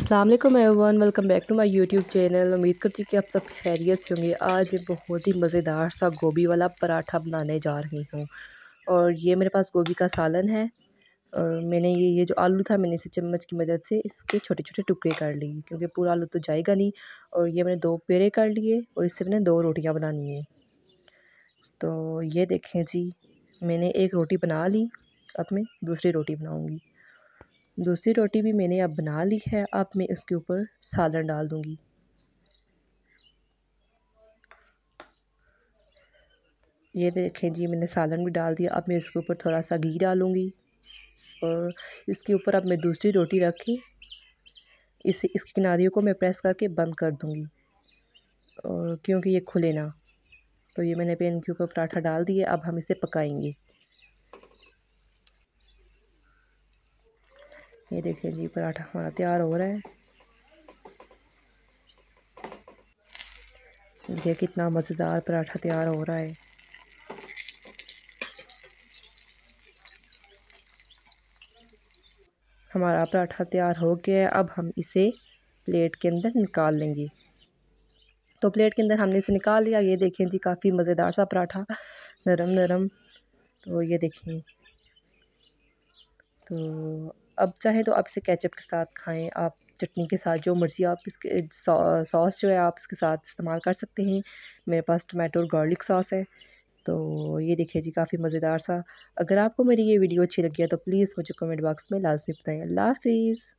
अस्सलाम वालेकुम everyone welcome back to my YouTube channel उम्मीद करती हूँ कि आप सब खैरियत से होंगे आज मैं बहुत ही मज़ेदार सा गोभी वाला पराठा बनाने जा रही हूँ और ये मेरे पास गोभी का सालन है और मैंने ये ये जो आलू था मैंने इसे चम्मच की मदद से इसके छोटे छोटे टुकड़े कर लिए क्योंकि पूरा आलू तो जाएगा नहीं और ये मैंने दो पेड़े कर लिए और इससे मैंने दो रोटियाँ बनानी है तो ये देखें जी मैंने एक रोटी बना ली अब मैं दूसरी रोटी बनाऊँगी दूसरी रोटी भी मैंने अब बना ली है अब मैं इसके ऊपर सालन डाल दूँगी ये देखें जी मैंने सालन भी डाल दिया अब मैं इसके ऊपर थोड़ा सा घी डालूँगी और इसके ऊपर अब मैं दूसरी रोटी रख के इस इसके किनारियों को मैं प्रेस करके बंद कर दूँगी और क्योंकि ये खुले ना तो ये मैंने पेन के ऊपर पराठा डाल दिया अब हम इसे पकाएंगे ये देखिए जी पराठा हमारा तैयार हो रहा है देखिए कितना मज़ेदार पराठा तैयार हो रहा है हमारा पराठा तैयार हो गया है अब हम इसे प्लेट के अंदर निकाल लेंगे तो प्लेट के अंदर हमने इसे निकाल लिया ये देखें जी काफ़ी मज़ेदार सा पराठा नरम नरम तो ये देखें तो अब चाहे तो आप इसे केचप के साथ खाएं आप चटनी के साथ जो मर्ज़ी आप इसके सॉस जो है आप इसके साथ इस्तेमाल कर सकते हैं मेरे पास टमाटो और गार्लिक सॉस है तो ये देखिए जी काफ़ी मज़ेदार सा अगर आपको मेरी ये वीडियो अच्छी लगी है तो प्लीज़ मुझे कमेंट बॉक्स में लाजमी बताएँ अल्लाह हाफिज़